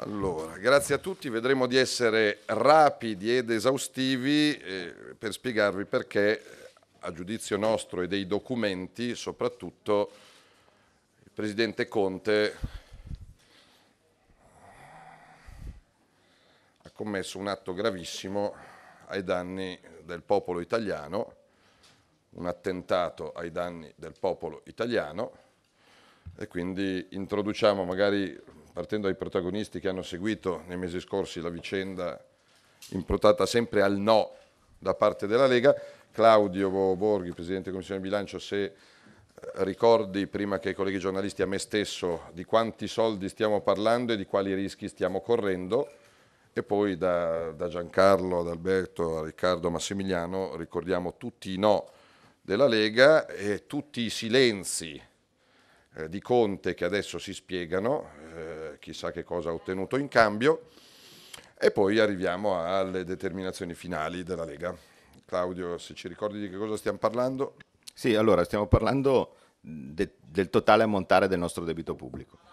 Allora, grazie a tutti, vedremo di essere rapidi ed esaustivi eh, per spiegarvi perché, a giudizio nostro e dei documenti, soprattutto il Presidente Conte ha commesso un atto gravissimo ai danni del popolo italiano, un attentato ai danni del popolo italiano e quindi introduciamo magari partendo dai protagonisti che hanno seguito nei mesi scorsi la vicenda improntata sempre al no da parte della Lega. Claudio Borghi, Presidente della Commissione Bilancio, se eh, ricordi prima che i colleghi giornalisti a me stesso di quanti soldi stiamo parlando e di quali rischi stiamo correndo e poi da, da Giancarlo, ad Alberto, a Riccardo, a Massimiliano ricordiamo tutti i no della Lega e tutti i silenzi eh, di Conte che adesso si spiegano, chissà che cosa ha ottenuto in cambio e poi arriviamo alle determinazioni finali della Lega. Claudio, se ci ricordi di che cosa stiamo parlando? Sì, allora stiamo parlando de- del totale ammontare del nostro debito pubblico.